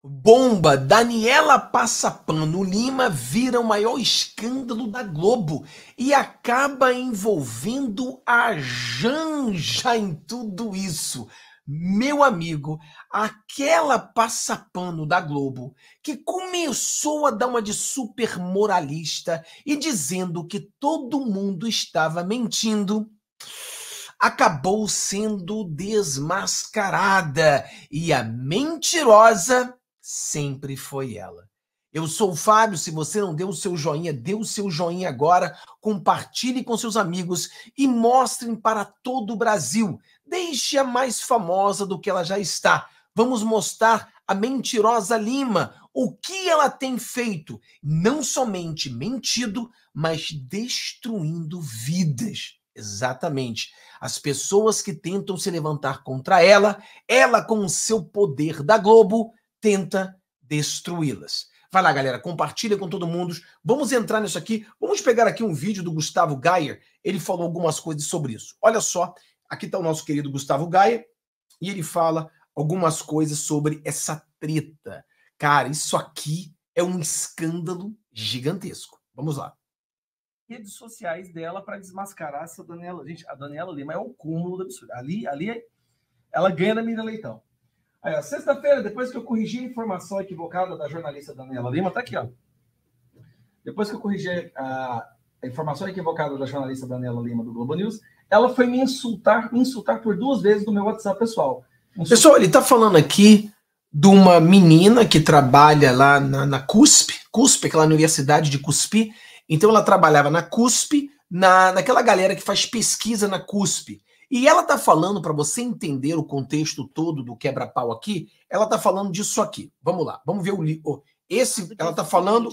Bomba! Daniela Passapano Lima vira o maior escândalo da Globo e acaba envolvendo a Janja em tudo isso. Meu amigo, aquela passapano da Globo que começou a dar uma de super moralista e dizendo que todo mundo estava mentindo acabou sendo desmascarada e a mentirosa sempre foi ela. Eu sou o Fábio. Se você não deu o seu joinha, dê o seu joinha agora. Compartilhe com seus amigos e mostrem para todo o Brasil. Deixe-a mais famosa do que ela já está. Vamos mostrar a mentirosa Lima, o que ela tem feito. Não somente mentido, mas destruindo vidas. Exatamente. As pessoas que tentam se levantar contra ela, ela com o seu poder da Globo, tenta destruí-las. Vai lá, galera, compartilha com todo mundo. Vamos entrar nisso aqui. Vamos pegar aqui um vídeo do Gustavo Geyer. Ele falou algumas coisas sobre isso. Olha só, aqui está o nosso querido Gustavo Geyer e ele fala algumas coisas sobre essa treta. Cara, isso aqui é um escândalo gigantesco. Vamos lá. Redes sociais dela para desmascarar essa Daniela. Gente, a Daniela Lima é o cúmulo do absurdo. Ali, ali ela ganha na Miriam Leitão. Aí, sexta-feira, depois que eu corrigi a informação equivocada da jornalista Daniela Lima, tá aqui, ó. Depois que eu corrigi a, a informação equivocada da jornalista Daniela Lima do Globo News, ela foi me insultar, me insultar por duas vezes no meu WhatsApp pessoal. Insultar. Pessoal, ele tá falando aqui de uma menina que trabalha lá na, na CUSP, CUSP, aquela universidade de Cuspi. Então ela trabalhava na CUSP, na, naquela galera que faz pesquisa na CUSP. E ela está falando, para você entender o contexto todo do quebra-pau aqui, ela está falando disso aqui. Vamos lá, vamos ver o. livro. Esse, ela está falando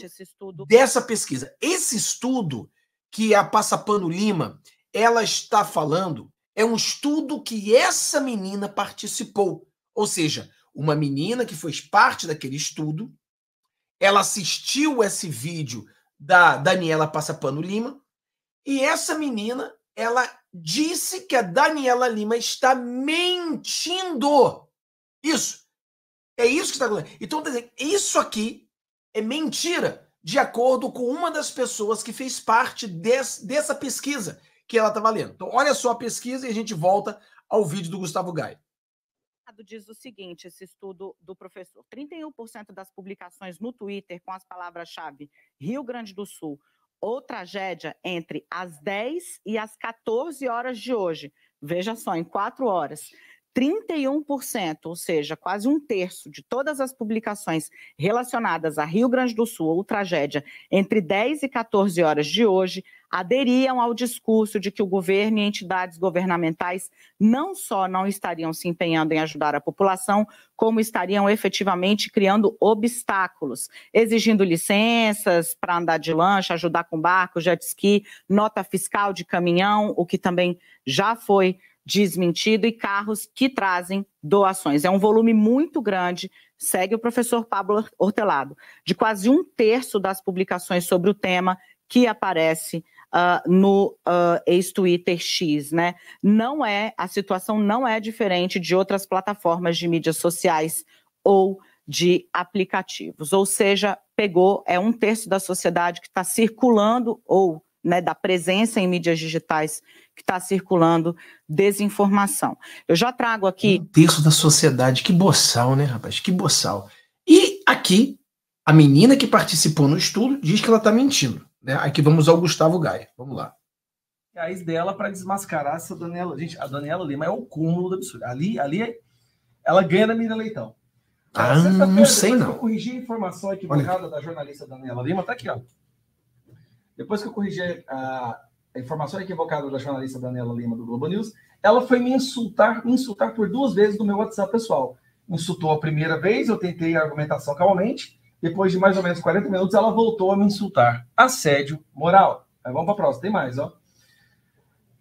dessa pesquisa. Esse estudo que a Passapano Lima ela está falando é um estudo que essa menina participou. Ou seja, uma menina que fez parte daquele estudo, ela assistiu esse vídeo da Daniela Passapano Lima, e essa menina, ela disse que a Daniela Lima está mentindo. Isso. É isso que está acontecendo. Então, isso aqui é mentira, de acordo com uma das pessoas que fez parte dessa pesquisa que ela estava lendo. Então, olha só a pesquisa e a gente volta ao vídeo do Gustavo Gai diz o seguinte, esse estudo do professor. 31% das publicações no Twitter com as palavras-chave Rio Grande do Sul ou tragédia entre as 10 e as 14 horas de hoje. Veja só, em quatro horas. 31%, ou seja, quase um terço de todas as publicações relacionadas a Rio Grande do Sul ou tragédia entre 10 e 14 horas de hoje aderiam ao discurso de que o governo e entidades governamentais não só não estariam se empenhando em ajudar a população, como estariam efetivamente criando obstáculos, exigindo licenças para andar de lancha, ajudar com barco, jet ski, nota fiscal de caminhão, o que também já foi desmentido e carros que trazem doações. É um volume muito grande, segue o professor Pablo Hortelado, de quase um terço das publicações sobre o tema que aparece uh, no uh, ex-Twitter X, né? Não é, a situação não é diferente de outras plataformas de mídias sociais ou de aplicativos. Ou seja, pegou, é um terço da sociedade que está circulando ou né, da presença em mídias digitais que está circulando desinformação. Eu já trago aqui. Um terço da sociedade, que boçal, né, rapaz? Que boçal. E aqui, a menina que participou no estudo diz que ela está mentindo. Né? Aqui vamos ao Gustavo Gaia. Vamos lá. A ex dela para desmascarar essa Daniela. Gente, a Daniela Lima é o cúmulo do absurdo. Ali, ali ela ganha da menina Leitão. Ah, não sei não. eu corrigi a informação equivocada da jornalista Daniela Lima, tá aqui, ó. Depois que eu corrigi a, a informação equivocada da jornalista Daniela Lima do Globo News, ela foi me insultar, me insultar por duas vezes no meu WhatsApp pessoal. Insultou a primeira vez, eu tentei a argumentação calmamente, depois de mais ou menos 40 minutos, ela voltou a me insultar. Assédio moral. Aí vamos para a próxima, tem mais, ó.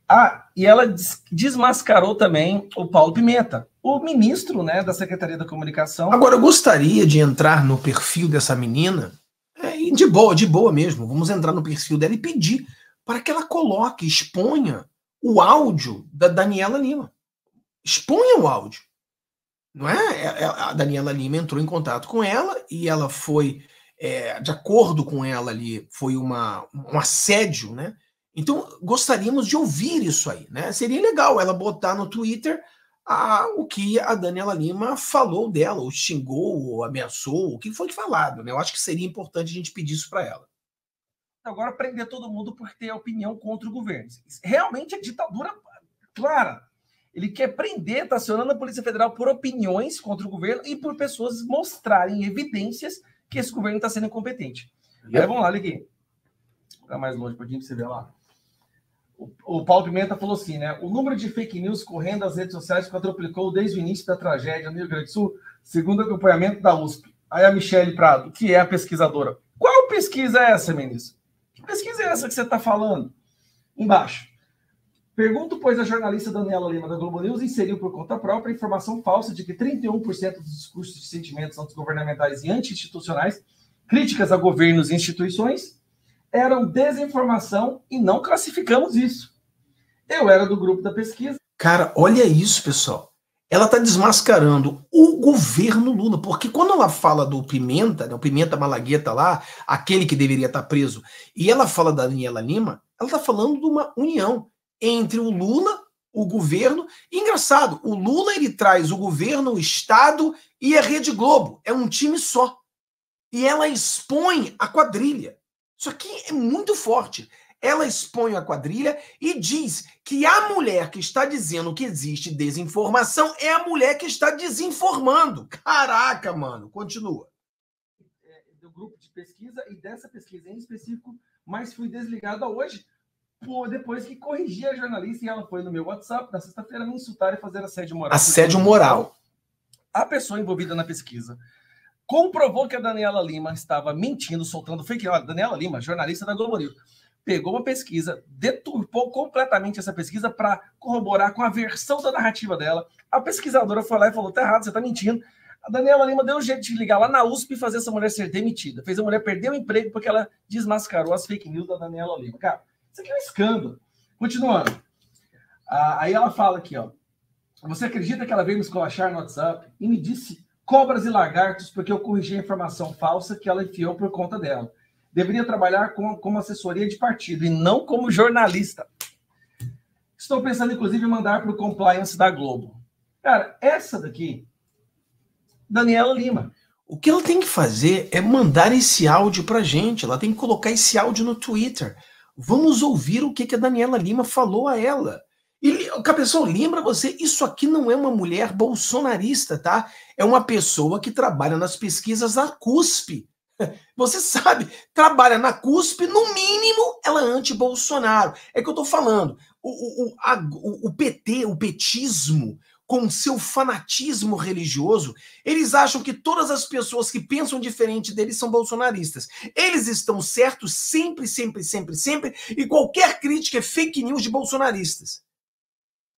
Ah, e ela desmascarou também o Paulo Pimenta, o ministro né, da Secretaria da Comunicação. Agora, eu gostaria de entrar no perfil dessa menina, é, de boa, de boa mesmo. Vamos entrar no perfil dela e pedir para que ela coloque, exponha o áudio da Daniela Lima. Exponha o áudio. Não é? É, é? A Daniela Lima entrou em contato com ela e ela foi, é, de acordo com ela ali, foi uma, um assédio, né? Então, gostaríamos de ouvir isso aí, né? Seria legal ela botar no Twitter a, o que a Daniela Lima falou dela, ou xingou, ou ameaçou, o que foi falado, né? Eu acho que seria importante a gente pedir isso para ela agora prender todo mundo por ter opinião contra o governo. Realmente é ditadura clara. Ele quer prender, está acionando a Polícia Federal por opiniões contra o governo e por pessoas mostrarem evidências que esse governo está sendo incompetente. Aí, vamos lá, olha aqui. Está mais longe para você ver lá. O, o Paulo Pimenta falou assim, né? O número de fake news correndo nas redes sociais quadruplicou desde o início da tragédia no Rio Grande do Sul, segundo o acompanhamento da USP. Aí a Michele Prado, que é a pesquisadora. Qual pesquisa é essa, ministro? pesquisa é essa que você está falando? Embaixo. Pergunto, pois, a jornalista Daniela Lima da Globo News inseriu por conta própria informação falsa de que 31% dos discursos de sentimentos antigovernamentais e anti-institucionais, críticas a governos e instituições, eram desinformação e não classificamos isso. Eu era do grupo da pesquisa. Cara, olha isso, pessoal ela está desmascarando o governo Lula, porque quando ela fala do Pimenta, né, o Pimenta Malagueta lá, aquele que deveria estar tá preso, e ela fala da Daniela Lima, ela está falando de uma união entre o Lula, o governo, e, engraçado, o Lula ele traz o governo, o Estado e a Rede Globo, é um time só. E ela expõe a quadrilha. Isso aqui é muito forte ela expõe a quadrilha e diz que a mulher que está dizendo que existe desinformação é a mulher que está desinformando. Caraca, mano. Continua. É, é do grupo de pesquisa e dessa pesquisa em específico, mas fui desligada hoje, depois que corrigi a jornalista e ela foi no meu WhatsApp na sexta-feira me insultar e fazer assédio moral. Assédio moral. A pessoa envolvida na pesquisa comprovou que a Daniela Lima estava mentindo, soltando fake news. Daniela Lima, jornalista da Globo News pegou uma pesquisa, deturpou completamente essa pesquisa para corroborar com a versão da narrativa dela. A pesquisadora foi lá e falou: tá errado, você tá mentindo. A Daniela Lima deu um jeito de ligar lá na USP e fazer essa mulher ser demitida. Fez a mulher perder o emprego porque ela desmascarou as fake news da Daniela Lima. Cara, isso aqui é um escândalo. Continuando. Ah, aí ela fala aqui, ó. Você acredita que ela veio me escolachar no WhatsApp e me disse cobras e lagartos porque eu corrigi a informação falsa que ela enfiou por conta dela deveria trabalhar com, como assessoria de partido e não como jornalista. Estou pensando, inclusive, em mandar para o compliance da Globo. Cara, essa daqui, Daniela Lima. O que ela tem que fazer é mandar esse áudio para gente. Ela tem que colocar esse áudio no Twitter. Vamos ouvir o que, que a Daniela Lima falou a ela. E, Cabeção, lembra você, isso aqui não é uma mulher bolsonarista, tá? É uma pessoa que trabalha nas pesquisas da CUSP. Você sabe, trabalha na cuspe, no mínimo ela é anti-Bolsonaro. É que eu estou falando. O, o, a, o, PT, o petismo, com seu fanatismo religioso, eles acham que todas as pessoas que pensam diferente deles são bolsonaristas. Eles estão certos sempre, sempre, sempre, sempre, e qualquer crítica é fake news de bolsonaristas.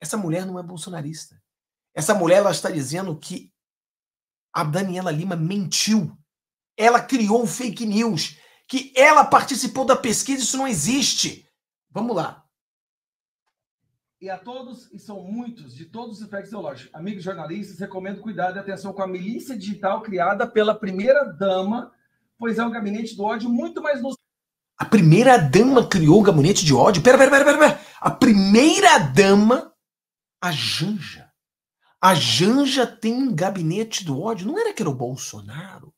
Essa mulher não é bolsonarista. Essa mulher ela está dizendo que a Daniela Lima mentiu ela criou fake news, que ela participou da pesquisa, isso não existe. Vamos lá. E a todos, e são muitos, de todos os efeitos ideológicos, amigos jornalistas, recomendo cuidado e atenção com a milícia digital criada pela primeira-dama, pois é um gabinete do ódio muito mais nocivo. A primeira-dama criou o gabinete de ódio? Pera, pera, pera, pera. pera. A primeira-dama, a Janja. A Janja tem um gabinete do ódio. Não era que era o Bolsonaro?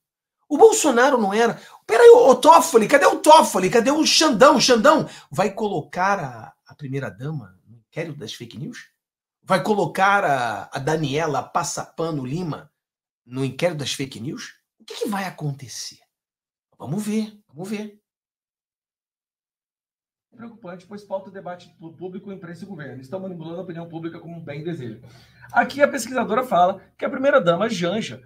O Bolsonaro não era. Peraí, o Toffoli, cadê o Toffoli? Cadê o Xandão? O Xandão vai colocar a, a primeira-dama no inquérito das fake news? Vai colocar a, a Daniela Passapano Lima no inquérito das fake news? O que, que vai acontecer? Vamos ver, vamos ver. É preocupante, pois falta o debate público imprensa e governo. Estão manipulando a opinião pública como um bem desejo. Aqui a pesquisadora fala que a primeira-dama Janja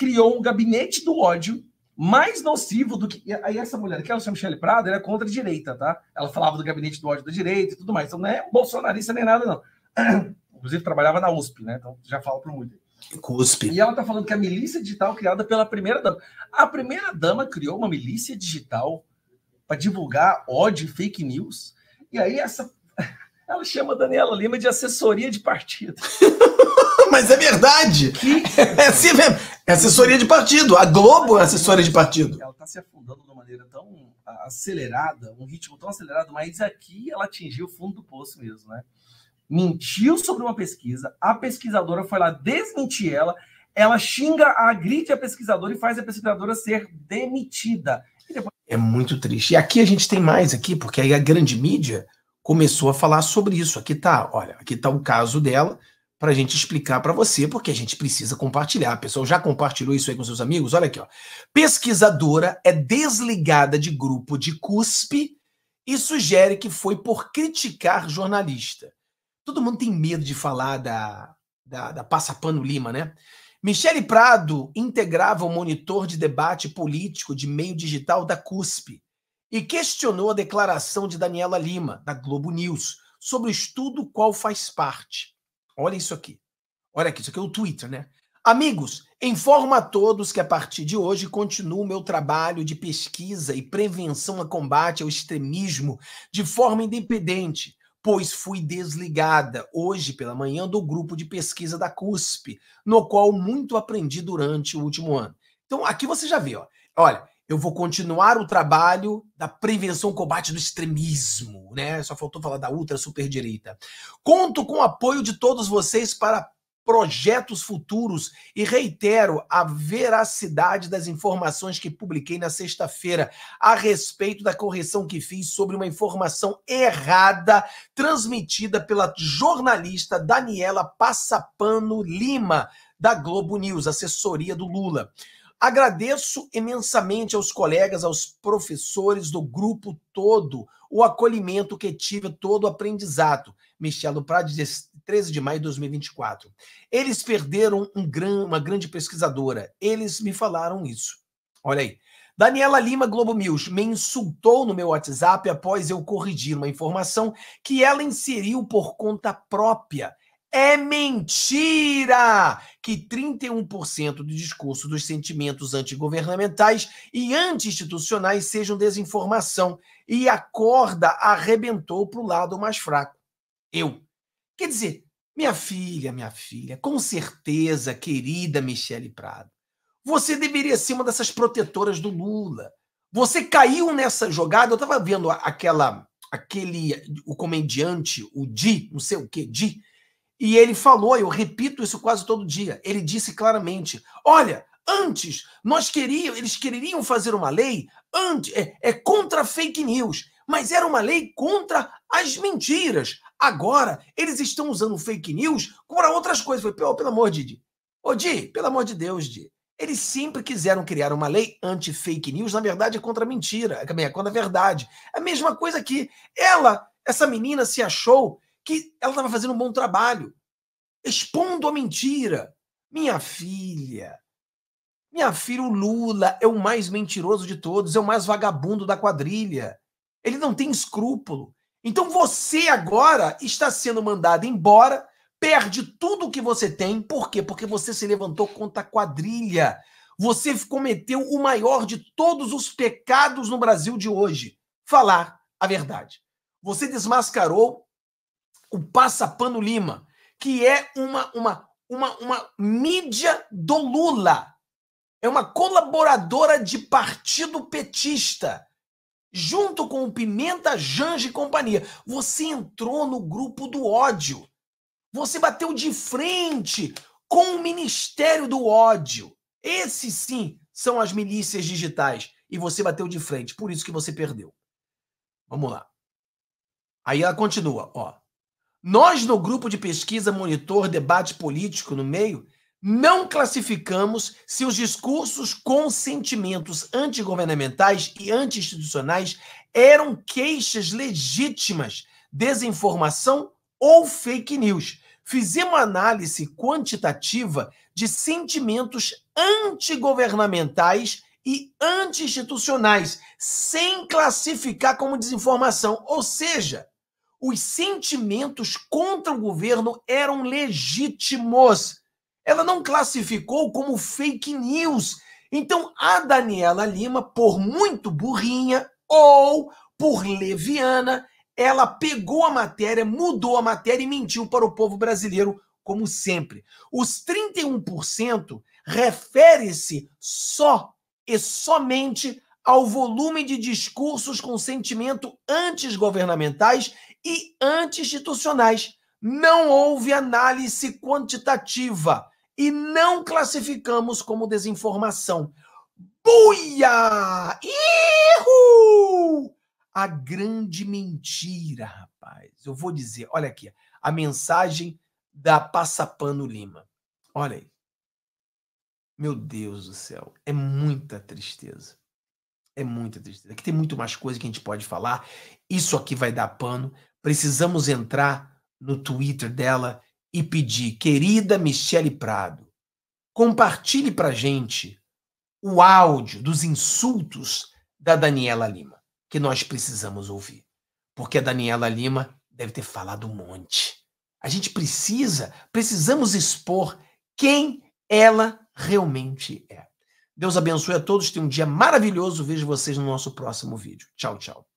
criou um gabinete do ódio mais nocivo do que. Aí essa mulher, que é a Michelle Prado, ela é contra a direita, tá? Ela falava do gabinete do ódio da direita e tudo mais. Então não é bolsonarista nem nada, não. Inclusive trabalhava na USP, né? Então já falo para muito. USP. E ela tá falando que a milícia digital criada pela primeira dama. A primeira dama criou uma milícia digital para divulgar ódio e fake news. E aí essa. Ela chama a Daniela Lima de assessoria de partido. Mas é verdade. Que? É assim mesmo. É assessoria de partido. A Globo é assessoria de partido. Ela está se afundando de uma maneira tão acelerada, um ritmo tão acelerado, mas aqui ela atingiu o fundo do poço mesmo, né? Mentiu sobre uma pesquisa, a pesquisadora foi lá desmentir ela, ela xinga, agride a pesquisadora e faz a pesquisadora ser demitida. Depois... É muito triste. E aqui a gente tem mais aqui, porque aí a grande mídia começou a falar sobre isso. Aqui tá, olha, aqui tá o caso dela para a gente explicar para você, porque a gente precisa compartilhar. Pessoal, já compartilhou isso aí com seus amigos? Olha aqui, ó. Pesquisadora é desligada de grupo de cuspe e sugere que foi por criticar jornalista. Todo mundo tem medo de falar da, da, da Passapano Lima, né? Michele Prado integrava o monitor de debate político de meio digital da CUSP e questionou a declaração de Daniela Lima, da Globo News, sobre o estudo qual faz parte. Olha isso aqui. Olha aqui, isso aqui é o Twitter, né? Amigos, informo a todos que a partir de hoje continuo meu trabalho de pesquisa e prevenção a combate ao extremismo de forma independente, pois fui desligada hoje pela manhã do grupo de pesquisa da CUSP, no qual muito aprendi durante o último ano. Então, aqui você já vê, ó. Olha, eu vou continuar o trabalho da prevenção combate do extremismo, né? Só faltou falar da ultra super direita. Conto com o apoio de todos vocês para projetos futuros e reitero a veracidade das informações que publiquei na sexta-feira a respeito da correção que fiz sobre uma informação errada transmitida pela jornalista Daniela Passapano Lima da Globo News, assessoria do Lula. Agradeço imensamente aos colegas, aos professores do grupo todo, o acolhimento que tive, todo o aprendizado. Michelo Prado, 13 de maio de 2024. Eles perderam um gran, uma grande pesquisadora. Eles me falaram isso. Olha aí. Daniela Lima Globo News me insultou no meu WhatsApp após eu corrigir uma informação que ela inseriu por conta própria é mentira que 31% do discurso dos sentimentos antigovernamentais e anti-institucionais sejam desinformação e a corda arrebentou para o lado mais fraco. Eu. Quer dizer, minha filha, minha filha, com certeza, querida Michele Prado, você deveria ser uma dessas protetoras do Lula. Você caiu nessa jogada. Eu estava vendo aquela, aquele, o comediante, o Di, não sei o que, Di e ele falou, eu repito isso quase todo dia. Ele disse claramente: olha, antes nós queriam, eles queriam fazer uma lei antes é, é contra fake news, mas era uma lei contra as mentiras. Agora eles estão usando fake news para outras coisas. Foi pelo amor de Di. Ô Di, pelo amor de Deus, Di. Eles sempre quiseram criar uma lei anti-fake news, na verdade é contra a mentira, é, é contra a verdade. É A mesma coisa que ela, essa menina se achou que ela estava fazendo um bom trabalho, expondo a mentira. Minha filha, minha filha, o Lula é o mais mentiroso de todos, é o mais vagabundo da quadrilha. Ele não tem escrúpulo. Então você agora está sendo mandado embora, perde tudo o que você tem. Por quê? Porque você se levantou contra a quadrilha. Você cometeu o maior de todos os pecados no Brasil de hoje: falar a verdade. Você desmascarou o passapano Lima, que é uma, uma, uma, uma mídia do Lula. É uma colaboradora de partido petista, junto com o Pimenta, Janja e companhia. Você entrou no grupo do ódio. Você bateu de frente com o Ministério do Ódio. Esses sim são as milícias digitais. E você bateu de frente, por isso que você perdeu. Vamos lá. Aí ela continua, ó. Nós, no grupo de pesquisa Monitor Debate Político no meio, não classificamos se os discursos com sentimentos antigovernamentais e anti-institucionais eram queixas legítimas, desinformação ou fake news. Fizemos análise quantitativa de sentimentos antigovernamentais e anti-institucionais, sem classificar como desinformação, ou seja, os sentimentos contra o governo eram legítimos. Ela não classificou como fake news. Então, a Daniela Lima, por muito burrinha ou por leviana, ela pegou a matéria, mudou a matéria e mentiu para o povo brasileiro, como sempre. Os 31% refere-se só e somente ao volume de discursos com sentimento anti-governamentais e anti-institucionais. Não houve análise quantitativa e não classificamos como desinformação. Buia! Ihu! A grande mentira, rapaz. Eu vou dizer, olha aqui, a mensagem da Passapano Lima. Olha aí. Meu Deus do céu, é muita tristeza. É muita tristeza. Aqui tem muito mais coisa que a gente pode falar. Isso aqui vai dar pano. Precisamos entrar no Twitter dela e pedir, querida Michele Prado, compartilhe para gente o áudio dos insultos da Daniela Lima, que nós precisamos ouvir. Porque a Daniela Lima deve ter falado um monte. A gente precisa, precisamos expor quem ela realmente é. Deus abençoe a todos, tenha um dia maravilhoso. Vejo vocês no nosso próximo vídeo. Tchau, tchau.